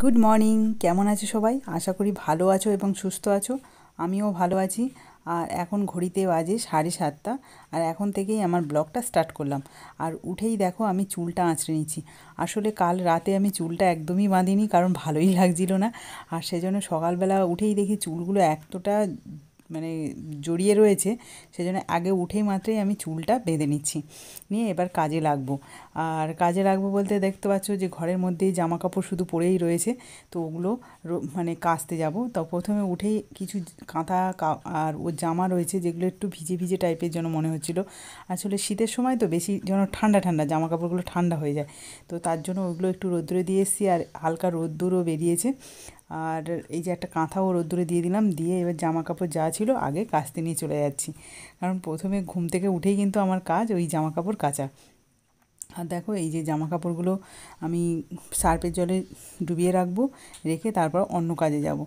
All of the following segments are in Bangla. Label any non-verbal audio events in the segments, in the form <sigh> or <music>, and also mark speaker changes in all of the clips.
Speaker 1: গুড মর্নিং কেমন আছো সবাই আশা করি ভালো আছো এবং সুস্থ আছো আমিও ভালো আছি আর এখন ঘড়িতে বাজে সাড়ে সাতটা আর এখন থেকেই আমার ব্লগটা স্টার্ট করলাম আর উঠেই দেখো আমি চুলটা আঁচড়ে নিচ্ছি আসলে কাল রাতে আমি চুলটা একদমই বাঁধিনি কারণ ভালোই লাগছিল না আর সেজন্য সকালবেলা উঠেই দেখি চুলগুলো এতটা মানে জড়িয়ে রয়েছে সেজন্য আগে উঠেই মাত্রই আমি চুলটা বেঁধে নিচ্ছি নিয়ে এবার কাজে লাগব আর কাজে লাগবো বলতে দেখতে পাচ্ছ যে ঘরের মধ্যেই জামা কাপড় শুধু পরেই রয়েছে তো ওগুলো মানে কাচতে যাব তো প্রথমে উঠেই কিছু কাঁথা আর ও জামা রয়েছে যেগুলো একটু ভিজে ভিজে টাইপের জন্য মনে হচ্ছিল আসলে শীতের সময় তো বেশি যেন ঠান্ডা ঠান্ডা জামা কাপড়গুলো ঠান্ডা হয়ে যায় তো তার জন্য ওগুলো একটু রোদ্রে দিয়ে এসেছি আর হালকা রোদ্দুরও বেরিয়েছে আর এই যে একটা কাঁথাও রোদ্দুরে দিয়ে দিলাম দিয়ে এবার জামা কাপড় যা ছিল আগে কাচতে নিয়ে চলে যাচ্ছি কারণ প্রথমে ঘুম থেকে উঠেই কিন্তু আমার কাজ ওই জামা কাপড় কাচা আর দেখো এই যে জামা কাপড়গুলো আমি সার্পের জলে ডুবিয়ে রাখবো রেখে তারপর অন্য কাজে যাব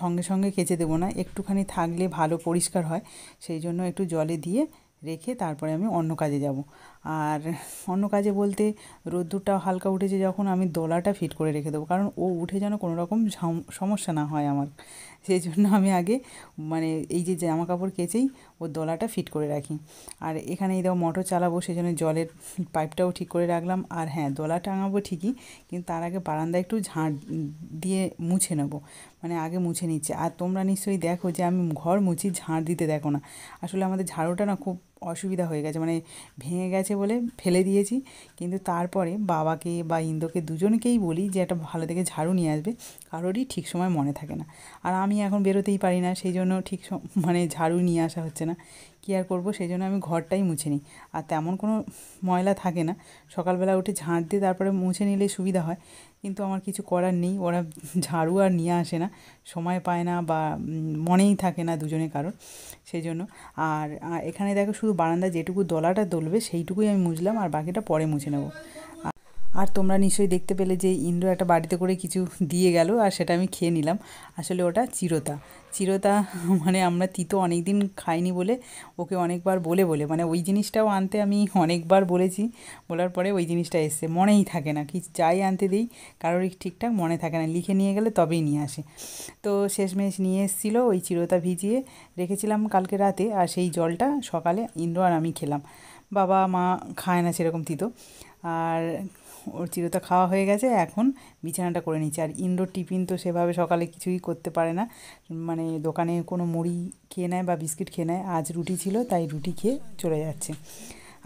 Speaker 1: সঙ্গে সঙ্গে কেচে দেবো না একটুখানি থাকলে ভালো পরিষ্কার হয় সেই জন্য একটু জলে দিয়ে রেখে তারপরে আমি অন্য কাজে যাব আর অন্য কাজে বলতে রোদ্দুরটা হালকা উঠেছে যখন আমি দলাটা ফিট করে রেখে দেবো কারণ ও উঠে যেন কোনো রকম সমস্যা না হয় আমার সেই জন্য আমি আগে মানে এই যে জামা কাপড় কেচেই ওর দলাটা ফিট করে রাখি আর এখানে এই দাও মোটর চালাবো সেই জন্য জলের পাইপটাও ঠিক করে রাখলাম আর হ্যাঁ দলা টাঙাবো ঠিকই কিন্তু তার আগে বারান্দা একটু ঝাঁট দিয়ে মুছে নেবো মানে আগে মুছে নিচ্ছে আর তোমরা নিশ্চয়ই দেখো যে আমি ঘর মুছি ঝাঁট দিতে দেখো না আসলে আমাদের ঝাড়ুটা না খুব অসুবিধা হয়ে গেছে মানে ভেঙে গেছে বলে ফেলে দিয়েছি কিন্তু তারপরে বাবাকে বা ইন্দোকে দুজনকেই বলি যে একটা ভালো দেখে ঝাড়ু নিয়ে আসবে কারোরই ঠিক সময় মনে থাকে না আর আমি এখন বেরোতেই পারি না সেই জন্য ঠিক মানে ঝাড়ু নিয়ে আসা হচ্ছে না কী আর করবো সেই জন্য আমি ঘরটাই মুছে নিই আর তেমন কোনো ময়লা থাকে না সকালবেলা উঠে ঝাঁট দিয়ে তারপরে মুছে নিলে সুবিধা হয় কিন্তু আমার কিছু করার নেই ওরা ঝাড়ু আর নিয়ে আসে না সময় পায় না বা মনেই থাকে না দুজনে কারণ সেই জন্য আর এখানে দেখো শুধু বারান্দা যেটুকু দলাটা দলবে সেইটুকুই আমি মুছলাম আর বাকিটা পরে মুছে নেবো আর তোমরা নিশ্চয়ই দেখতে পেলে যে ইন্দ্র একটা বাড়িতে করে কিছু দিয়ে গেল আর সেটা আমি খেয়ে নিলাম আসলে ওটা চিরতা চিরতা <laughs> মানে আমরা তিতো অনেক দিন খাইনি বলে ওকে অনেকবার বলে বলে মানে ওই জিনিসটাও আনতে আমি অনেকবার বলেছি বলার পরে ওই জিনিসটা এসছে মনেই থাকে না কি যাই আনতে দিই কারোর ঠিকঠাক মনে থাকে না লিখে নিয়ে গেলে তবেই নিয়ে আসে তো শেষমেশ নিয়ে এসেছিল ওই চিরতা ভিজিয়ে রেখেছিলাম কালকে রাতে আর সেই জলটা সকালে ইন্দ্র আর আমি খেলাম বাবা মা খায় না সেরকম তিতো আর ওর চিরতা খাওয়া হয়ে গেছে এখন বিছানাটা করে নিচ্ছে আর ইন্দ্র টিফিন তো সেভাবে সকালে কিছুই করতে পারে না মানে দোকানে কোনো মুড়ি খেয়ে নেয় বা বিস্কিট খেয়ে নেয় আজ রুটি ছিল তাই রুটি খেয়ে চলে যাচ্ছে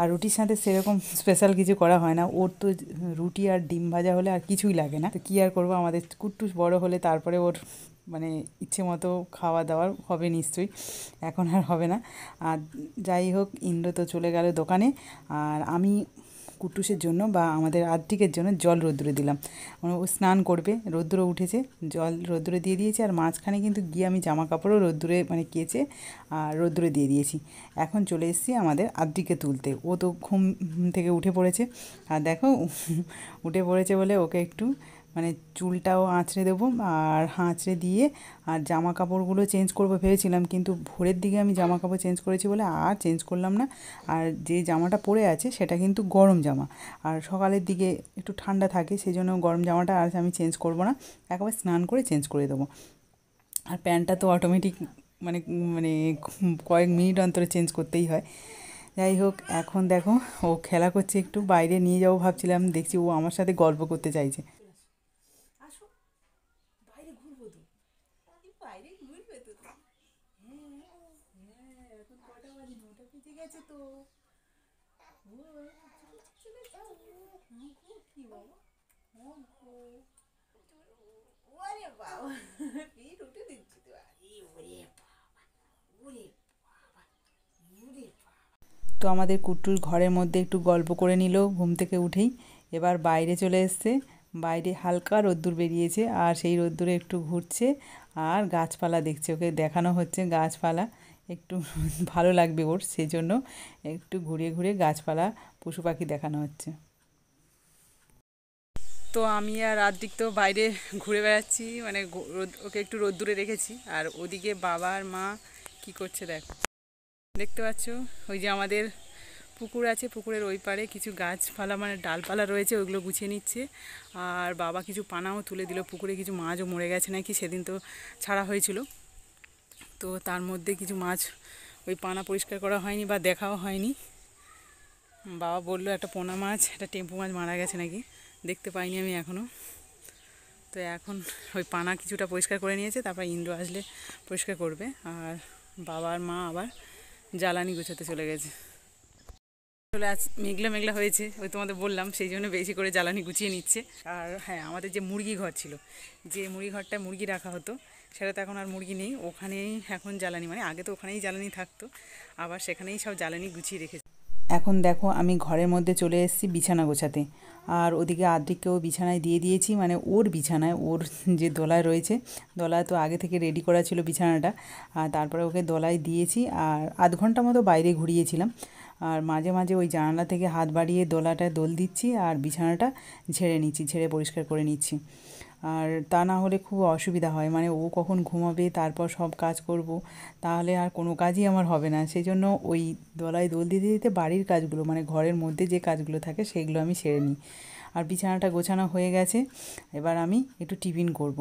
Speaker 1: আর রুটির সাথে সেরকম স্পেশাল কিছু করা হয় না ওর তো রুটি আর ডিম ভাজা হলে আর কিছুই লাগে না তো কী আর করবো আমাদের কুট্টুস বড় হলে তারপরে ওর মানে ইচ্ছে মতো খাওয়া দাওয়ার হবে নিশ্চয়ই এখন আর হবে না আর যাই হোক ইন্দ্র তো চলে গেল দোকানে আর আমি কুটুসের জন্য বা আমাদের আদ্রিকের জন্য জল রৌদ্রে দিলাম মানে ও স্নান করবে রৌদ্রে উঠেছে জল রৌদ্রে দিয়ে দিয়েছে আর মাঝখানে কিন্তু গিয়ে আমি জামা কাপড়ও রোদ্দুরে মানে কেচে আর রৌদ্রে দিয়ে দিয়েছি এখন চলে এসেছি আমাদের আর্টিকে তুলতে ও তো ঘুম থেকে উঠে পড়েছে আর দেখো উঠে পড়েছে বলে ওকে একটু মানে চুলটাও আঁচড়ে দেবো আর আঁচড়ে দিয়ে আর জামা কাপড়গুলো চেঞ্জ করবো ভেবেছিলাম কিন্তু ভোরের দিকে আমি জামা কাপড় চেঞ্জ করেছি বলে আর চেঞ্জ করলাম না আর যে জামাটা পরে আছে সেটা কিন্তু গরম জামা আর সকালের দিকে একটু ঠান্ডা থাকে সেই জন্য গরম জামাটা আর আমি চেঞ্জ করব না একবার স্নান করে চেঞ্জ করে দেবো আর প্যান্টটা তো অটোমেটিক মানে মানে কয়েক মিনিট অন্তরে চেঞ্জ করতেই হয় যাই হোক এখন দেখো ও খেলা করছে একটু বাইরে নিয়ে যাবো ভাবছিলাম দেখছি ও আমার সাথে গল্প করতে চাইছে তো আমাদের কুট্টুর ঘরের মধ্যে একটু গল্প করে নিল ঘুম থেকে উঠেই এবার বাইরে চলে এসছে বাইরে হালকা রোদ্দুর বেরিয়েছে আর সেই রোদ্দুরে একটু ঘুরছে আর গাছপালা দেখছে ওকে দেখানো হচ্ছে গাছপালা একটু <laughs> ভালো লাগবে ওর সেই জন্য একটু ঘুরিয়ে ঘুরিয়ে গাছপালা পশু পাখি দেখানো হচ্ছে তো আমি আর দিক তো বাইরে ঘুরে বেড়াচ্ছি মানে ওকে একটু রোদ্দুরে রেখেছি আর ওদিকে বাবা আর মা কি করছে দেখ দেখতে পাচ্ছ ওই যে আমাদের পুকুর আছে পুকুরের ওই পারে কিছু গাছপালা মানে ডালপালা রয়েছে ওইগুলো গুছিয়ে নিচ্ছে আর বাবা কিছু পানাও তুলে দিল পুকুরে কিছু মাছও মরে গেছে নাকি সেদিন তো ছাড়া হয়েছিল তো তার মধ্যে কিছু মাছ ওই পানা পরিষ্কার করা হয়নি বা দেখাও হয়নি বাবা বললো একটা পোনা মাছ একটা টেম্পু মাছ মারা গেছে নাকি দেখতে পাইনি আমি এখনও তো এখন ওই পানা কিছুটা পরিষ্কার করে নিয়েছে তারপর ইন্দ্র আসলে পরিষ্কার করবে আর বাবার মা আবার জ্বালানি গুছাতে চলে গেছে চলে আজ মেঘলা মেঘলা হয়েছে ওই তোমাদের বললাম সেই জন্য বেশি করে জ্বালানি গুছিয়ে নিচ্ছে আর হ্যাঁ আমাদের যে মুরগি ঘর ছিল যে মুরগি ঘরটায় মুরগি রাখা হতো তো এখন আর মুরগি নেই ওখানেই এখন জ্বালানি মানে আগে তো ওখানেই জ্বালানি থাকতো আবার সেখানেই সব জ্বালানি গুছিয়ে রেখেছে এখন দেখো আমি ঘরের মধ্যে চলে এসেছি বিছানা গোছাতে আর ওদিকে আদ্রিককেও বিছানায় দিয়ে দিয়েছি মানে ওর বিছানায় ওর যে দোলায় রয়েছে দোলায় তো আগে থেকে রেডি করা ছিল বিছানাটা আর তারপরে ওকে দোলায় দিয়েছি আর আধ ঘন্টা মতো বাইরে ঘুরিয়েছিলাম আর মাঝে মাঝে ওই জানালা থেকে হাত বাড়িয়ে দোলাটায় দোল দিচ্ছি আর বিছানাটা ঝেড়ে নিচ্ছি ঝেড়ে পরিষ্কার করে নিচ্ছি আর তা না হলে খুব অসুবিধা হয় মানে ও কখন ঘুমাবে তারপর সব কাজ করব তাহলে আর কোনো কাজই আমার হবে না সেই জন্য ওই দলায় দোল দিতে দিতে বাড়ির কাজগুলো মানে ঘরের মধ্যে যে কাজগুলো থাকে সেগুলো আমি সেরে নিই আর বিছানাটা গোছানো হয়ে গেছে এবার আমি একটু টিফিন করব।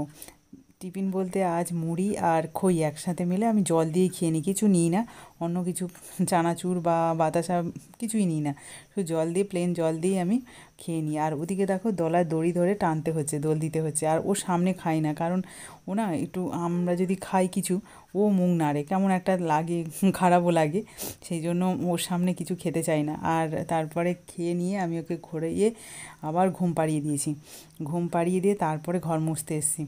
Speaker 1: টিফিন বলতে আজ মুড়ি আর খই একসাথে মিলে আমি জল দিয়ে খেয়ে নিই কিছু নিই না অন্য কিছু চানাচুর বা বাতাসা কিছুই নিই না শুধু জল দিয়ে প্লেন জল দিয়ে আমি খেয়ে নিই আর ওদিকে দেখো দলার দড়ি ধরে টানতে হচ্ছে দোল দিতে হচ্ছে আর ও সামনে খায় না কারণ ও না একটু আমরা যদি খাই কিছু ও মুখ নাড়ে কেমন একটা লাগে খারাপও লাগে সেই জন্য ওর সামনে কিছু খেতে চাই না আর তারপরে খেয়ে নিয়ে আমি ওকে ঘোরাইয়ে আবার ঘুম পাড়িয়ে দিয়েছি ঘুম পাড়িয়ে দিয়ে তারপরে ঘর মুছতে এসেছি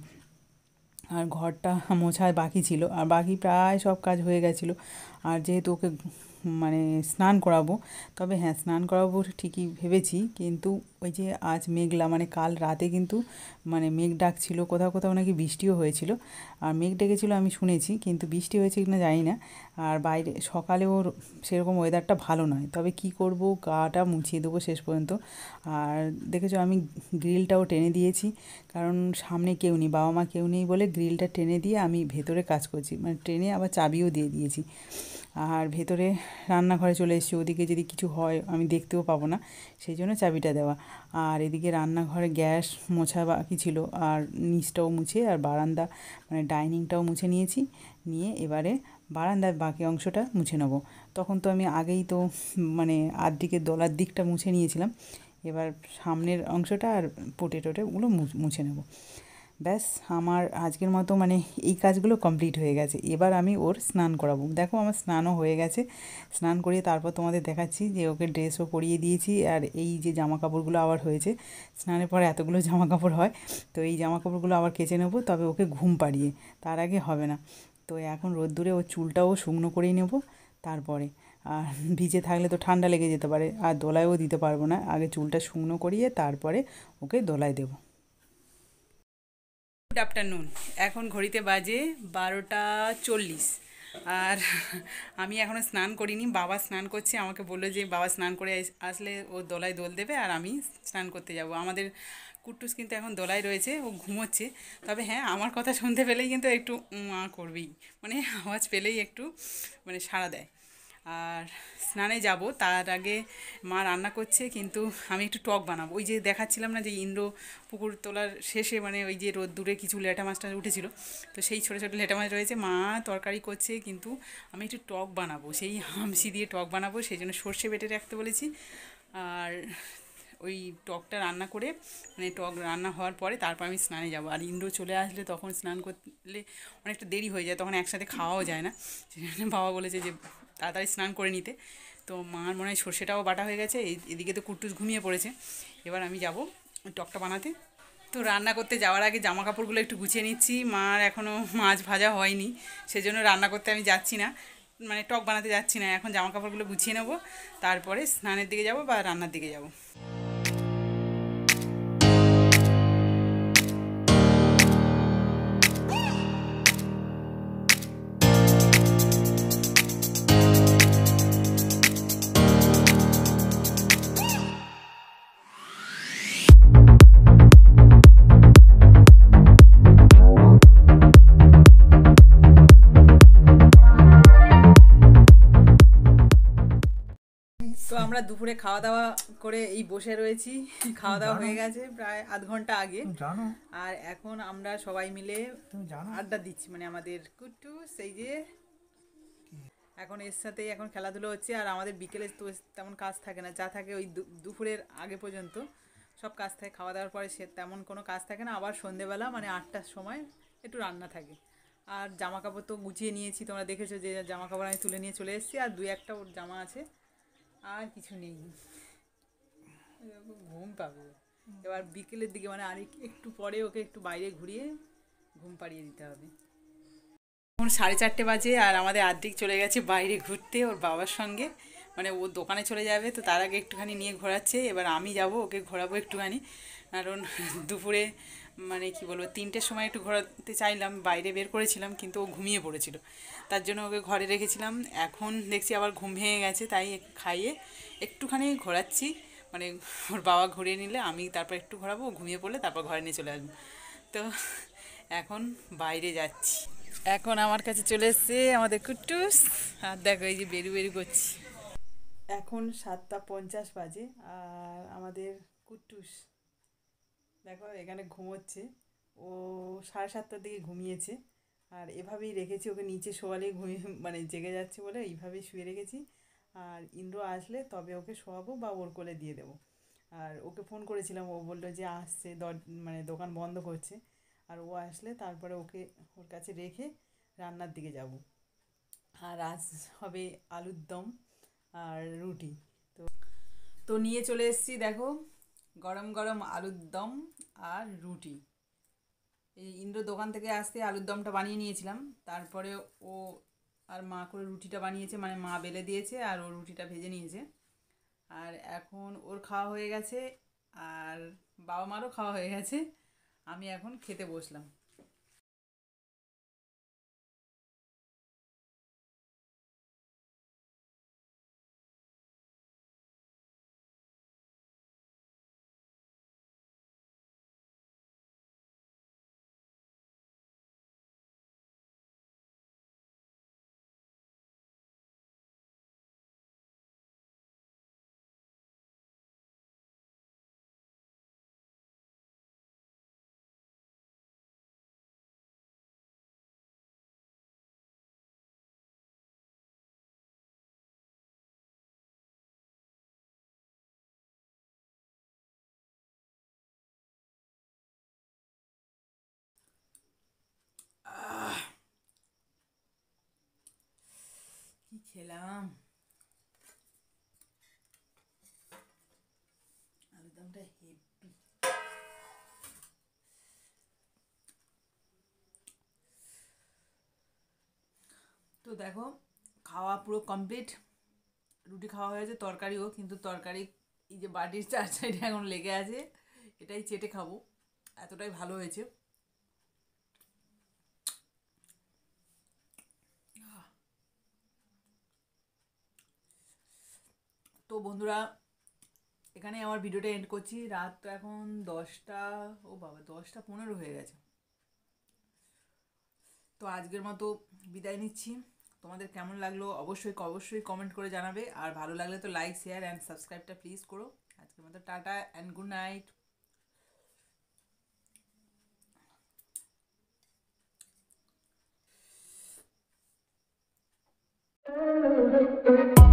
Speaker 1: আর ঘরটা মোছার বাকি ছিল আর বাকি প্রায় সব কাজ হয়ে গেছিলো আর যেহেতু ওকে মানে স্নান করাবো তবে হ্যাঁ স্নান করাবো ঠিকই ভেবেছি কিন্তু ওই যে আজ মেঘলা মানে কাল রাতে কিন্তু মানে মেঘ ডাকছিল কোথাও কোথাও নাকি বৃষ্টিও হয়েছিল আর মেঘ ডেকেছিল আমি শুনেছি কিন্তু বৃষ্টি হয়েছে কিনা জানি না আর বাইরে সকালেও সেরকম ওয়েদারটা ভালো নয় তবে কি করব গাটা মুছিয়ে দেবো শেষ পর্যন্ত আর দেখেছো আমি গ্রিলটাও টেনে দিয়েছি কারণ সামনে কেউ নেই বাবা মা কেউ নেই বলে গ্রিলটা টেনে দিয়ে আমি ভেতরে কাজ করছি মানে ট্রেনে আবার চাবিও দিয়ে দিয়েছি আর ভেতরে রান্নাঘরে চলে এসেছি ওদিকে যদি কিছু হয় আমি দেখতেও পাবো না সেই জন্য চাবিটা দেওয়া আর এদিকে রান্নাঘরে গ্যাস মোছা বাকি ছিল আর নিচটাও মুছে আর বারান্দা মানে ডাইনিংটাও মুছে নিয়েছি নিয়ে এবারে বারান্দার বাকি অংশটা মুছে নেবো তখন তো আমি আগেই তো মানে আর্ধেকের দলার দিকটা মুছে নিয়েছিলাম এবার সামনের অংশটা আর পোটে টোটেগুলো মুছে নেবো ব্যাস আমার আজকের মতো মানে এই কাজগুলো কমপ্লিট হয়ে গেছে এবার আমি ওর স্নান করাবো দেখো আমার স্নানও হয়ে গেছে স্নান করিয়ে তারপর তোমাদের দেখাচ্ছি যে ওকে ড্রেসও পরিয়ে দিয়েছি আর এই যে জামা কাপড়গুলো আবার হয়েছে স্নানের পর এতগুলো <laughs> জামা কাপড় হয় তো এই জামা কাপড়গুলো আবার কেচে নেবো তবে ওকে ঘুম পাড়িয়ে তার আগে হবে না তো এখন রোদ্দুরে ওর চুলটাও শুকনো করেই নেব তারপরে আর ভিজে থাকলে তো ঠান্ডা লেগে যেতে পারে আর দোলায়ও দিতে পারবো না আগে চুলটা শুকনো করিয়ে তারপরে ওকে দোলায় দেবো গুড আফটারনুন এখন ঘড়িতে বাজে বারোটা চল্লিশ আর আমি এখনও স্নান করিনি বাবা স্নান করছে আমাকে বললো যে বাবা স্নান করে আসলে ও দোলায় দোল দেবে আর আমি স্নান করতে যাব আমাদের কুট্টুস কিন্তু এখন দোলায় রয়েছে ও ঘুমোচ্ছে তবে হ্যাঁ আমার কথা শুনতে পেলেই কিন্তু একটু মা করবেই মানে আওয়াজ পেলেই একটু মানে সাড়া দেয় আর স্নানে যাব তার আগে মা রান্না করছে কিন্তু আমি একটু টক বানাবো ওই যে দেখাচ্ছিলাম না যে ইন্দ্র পুকুর তোলার শেষে মানে ওই যে রোদ দূরে কিছু লেটা মাছটা উঠেছিল তো সেই ছোটো ছোটো লেটা মাছ রয়েছে মা তরকারি করছে কিন্তু আমি একটু টক বানাবো সেই হামসি দিয়ে টক বানাবো সেই জন্য সর্ষে বেটে রাখতে বলেছি আর ওই টকটা রান্না করে মানে টক রান্না হওয়ার পরে তারপর আমি স্নানে যাব আর ইন্দ্র চলে আসলে তখন স্নান করলে অনেকটা দেরি হয়ে যায় তখন একসাথে খাওয়াও যায় না বাবা বলেছে যে তাড়াতাড়ি স্নান করে নিতে তো মার মনে হয় সর্ষেটাও বাটা হয়ে গেছে এদিকে তো কুট্টুস ঘুমিয়ে পড়েছে এবার আমি যাব টকটা বানাতে তো রান্না করতে যাওয়ার আগে জামা কাপড়গুলো একটু গুছিয়ে নিচ্ছি মার এখনও মাছ ভাজা হয়নি সেজন্য রান্না করতে আমি যাচ্ছি না মানে টক বানাতে যাচ্ছি না এখন জামা কাপড়গুলো গুছিয়ে নেবো তারপরে স্নানের দিকে যাব বা রান্নার দিকে যাবো দুপুরে খাওয়া দাওয়া করে এই বসে রয়েছি খাওয়া দাওয়া হয়ে গেছে প্রায় আধ ঘন্টা আগে আর এখন আমরা সবাই মিলে আড্ডা দিচ্ছি মানে আমাদের কুট্টু সেই যে এখন এর সাথেই এখন খেলাধুলো হচ্ছে আর আমাদের বিকেলে তো তেমন কাজ থাকে না যা থাকে ওই দুপুরের আগে পর্যন্ত সব কাজ থাকে খাওয়া দাওয়ার পরে সে তেমন কোনো কাজ থাকে না আবার সন্ধেবেলা মানে আটটার সময় একটু রান্না থাকে আর জামা কাপড় তো গুছিয়ে নিয়েছি তোমরা দেখেছো যে জামা কাপড় আমি তুলে নিয়ে চলে এসেছি আর দুই একটা ওর জামা আছে আর কিছু নেই ঘুম পাবো এবার বিকেলের দিকে মানে আর একটু পরে ওকে একটু বাইরে ঘুরিয়ে ঘুম পাড়িয়ে দিতে হবে এখন সাড়ে চারটে বাজে আর আমাদের আর্ধেক চলে গেছে বাইরে ঘুরতে ওর বাবার সঙ্গে মানে ও দোকানে চলে যাবে তো তার আগে একটুখানি নিয়ে ঘোরাচ্ছে এবার আমি যাব ওকে ঘোরাবো একটুখানি কারণ দুপুরে মানে কি বলবো তিনটের সময় একটু ঘোরাতে চাইলাম বাইরে বের করেছিলাম কিন্তু ও ঘুমিয়ে পড়েছিল তার জন্য ওকে ঘরে রেখেছিলাম এখন দেখছি আবার ঘুম ভেঙে গেছে তাই খাইয়ে একটুখানি ঘোরাচ্ছি মানে ওর বাবা ঘুরিয়ে নিলে আমি তারপর একটু ঘোরাবো ঘুমিয়ে পড়লে তারপর ঘরে নিয়ে চলে আসবো তো এখন বাইরে যাচ্ছি এখন আমার কাছে চলে এসছে আমাদের কুট্টুস আর দেখো এই যে বেরু বেরু করছি এখন সাতটা পঞ্চাশ বাজে আর আমাদের কুট্টুস দেখো এখানে ঘুমোচ্ছে ও সাড়ে সাতটার দিকে ঘুমিয়েছে আর এভাবেই রেখেছি ওকে নিচে শোয়ালে ঘুমিয়ে মানে জেগে যাচ্ছে বলে এইভাবেই শুয়ে রেখেছি আর ইন্দ্র আসলে তবে ওকে শোয়াবো বা ওর কোলে দিয়ে দেবো আর ওকে ফোন করেছিলাম ও বললো যে আসছে দর মানে দোকান বন্ধ করছে আর ও আসলে তারপরে ওকে ওর কাছে রেখে রান্নার দিকে যাব আর আজ হবে আলুর দম আর রুটি তো তো নিয়ে চলে এসেছি দেখো গরম গরম আলুর দম আর রুটি এই ইন্দ্র দোকান থেকে আসতে আলুর দমটা বানিয়ে নিয়েছিলাম তারপরে ও আর মা করে রুটিটা বানিয়েছে মানে মা বেলে দিয়েছে আর ও রুটিটা ভেজে নিয়েছে আর এখন ওর খাওয়া হয়ে গেছে আর বাবা মারও খাওয়া হয়ে গেছে আমি এখন খেতে বসলাম খেলাম হেভি তো দেখো খাওয়া পুরো কমপ্লিট রুটি খাওয়া হয়েছে তরকারিও কিন্তু তরকারি এই যে বাটির চার সাইডে এখন লেগে আছে এটাই চেটে খাবো এতটাই ভালো হয়েছে তো বন্ধুরা এখানে আমার ভিডিওটা এন্ড করছি রাত তো এখন দশটা ও বাবা দশটা পনেরো হয়ে গেছে তো আজকের মতো বিদায় নিচ্ছি তোমাদের কেমন লাগলো অবশ্যই অবশ্যই কমেন্ট করে জানাবে আর ভালো লাগলে তো লাইক শেয়ার অ্যান্ড সাবস্ক্রাইবটা প্লিজ করো আজকের মতো tata and good night Thank you.